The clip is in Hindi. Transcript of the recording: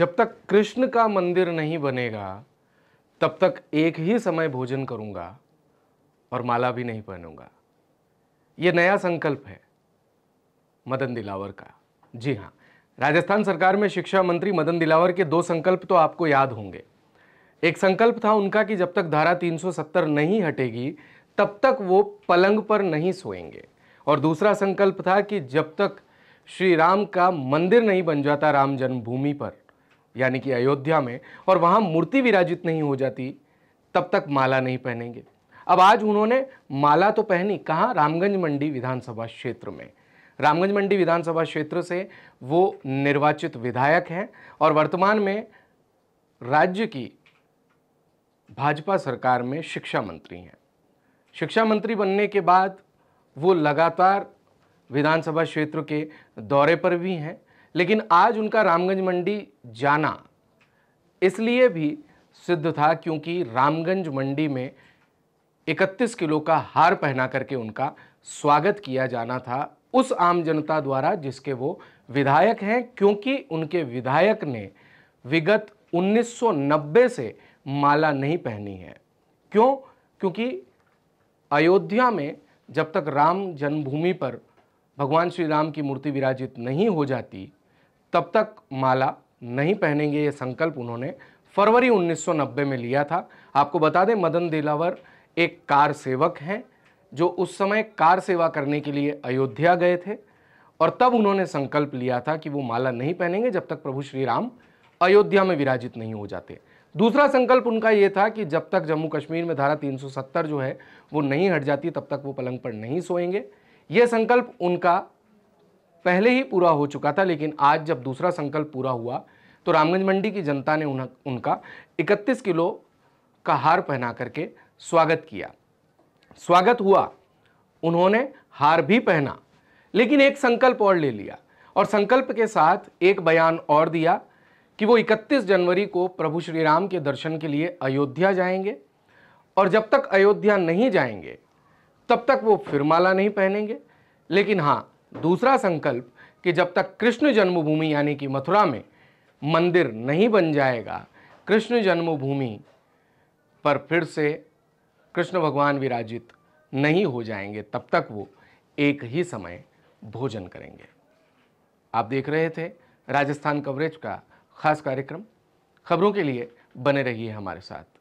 जब तक कृष्ण का मंदिर नहीं बनेगा तब तक एक ही समय भोजन करूंगा और माला भी नहीं पहनूंगा ये नया संकल्प है मदन दिलावर का जी हाँ राजस्थान सरकार में शिक्षा मंत्री मदन दिलावर के दो संकल्प तो आपको याद होंगे एक संकल्प था उनका कि जब तक धारा 370 नहीं हटेगी तब तक वो पलंग पर नहीं सोएंगे और दूसरा संकल्प था कि जब तक श्री राम का मंदिर नहीं बन जाता राम जन्मभूमि पर यानी कि अयोध्या में और वहाँ मूर्ति विराजित नहीं हो जाती तब तक माला नहीं पहनेंगे अब आज उन्होंने माला तो पहनी कहाँ रामगंज मंडी विधानसभा क्षेत्र में रामगंज मंडी विधानसभा क्षेत्र से वो निर्वाचित विधायक हैं और वर्तमान में राज्य की भाजपा सरकार में शिक्षा मंत्री हैं शिक्षा मंत्री बनने के बाद वो लगातार विधानसभा क्षेत्र के दौरे पर भी हैं लेकिन आज उनका रामगंज मंडी जाना इसलिए भी सिद्ध था क्योंकि रामगंज मंडी में 31 किलो का हार पहना करके उनका स्वागत किया जाना था उस आम जनता द्वारा जिसके वो विधायक हैं क्योंकि उनके विधायक ने विगत 1990 से माला नहीं पहनी है क्यों क्योंकि अयोध्या में जब तक राम जन्मभूमि पर भगवान श्री राम की मूर्ति विराजित नहीं हो जाती तब तक माला नहीं पहनेंगे ये संकल्प उन्होंने फरवरी 1990 में लिया था आपको बता दें मदन दिलावर एक कार सेवक हैं जो उस समय कार सेवा करने के लिए अयोध्या गए थे और तब उन्होंने संकल्प लिया था कि वो माला नहीं पहनेंगे जब तक प्रभु श्री राम अयोध्या में विराजित नहीं हो जाते दूसरा संकल्प उनका ये था कि जब तक जम्मू कश्मीर में धारा 370 जो है वो नहीं हट जाती तब तक वो पलंग पर नहीं सोएंगे ये संकल्प उनका पहले ही पूरा हो चुका था लेकिन आज जब दूसरा संकल्प पूरा हुआ तो रामगंज मंडी की जनता ने उनका 31 किलो का हार पहना करके स्वागत किया स्वागत हुआ उन्होंने हार भी पहना लेकिन एक संकल्प और ले लिया और संकल्प के साथ एक बयान और दिया कि वो 31 जनवरी को प्रभु श्री राम के दर्शन के लिए अयोध्या जाएंगे और जब तक अयोध्या नहीं जाएंगे तब तक वो फिर माला नहीं पहनेंगे लेकिन हाँ दूसरा संकल्प कि जब तक कृष्ण जन्मभूमि यानी कि मथुरा में मंदिर नहीं बन जाएगा कृष्ण जन्मभूमि पर फिर से कृष्ण भगवान विराजित नहीं हो जाएंगे तब तक वो एक ही समय भोजन करेंगे आप देख रहे थे राजस्थान कवरेज का खास कार्यक्रम खबरों के लिए बने रहिए हमारे साथ